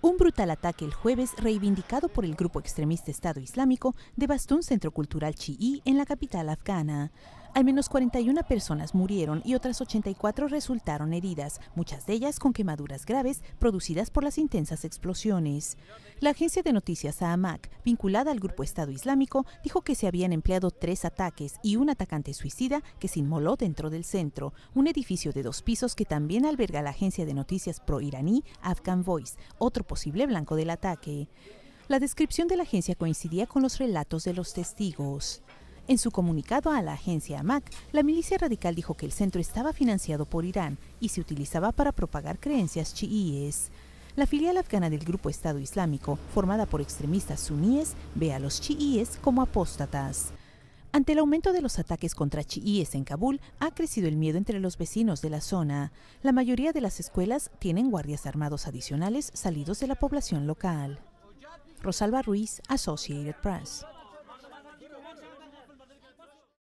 Un brutal ataque el jueves reivindicado por el grupo extremista Estado Islámico devastó un centro cultural chií en la capital afgana. Al menos 41 personas murieron y otras 84 resultaron heridas, muchas de ellas con quemaduras graves producidas por las intensas explosiones. La agencia de noticias AMAC, vinculada al grupo Estado Islámico, dijo que se habían empleado tres ataques y un atacante suicida que se inmoló dentro del centro, un edificio de dos pisos que también alberga la agencia de noticias pro-iraní Afghan Voice, otro posible blanco del ataque. La descripción de la agencia coincidía con los relatos de los testigos. En su comunicado a la agencia AMAC, la milicia radical dijo que el centro estaba financiado por Irán y se utilizaba para propagar creencias chiíes. La filial afgana del grupo Estado Islámico, formada por extremistas suníes, ve a los chiíes como apóstatas. Ante el aumento de los ataques contra chiíes en Kabul, ha crecido el miedo entre los vecinos de la zona. La mayoría de las escuelas tienen guardias armados adicionales salidos de la población local. Rosalba Ruiz, Associated Press.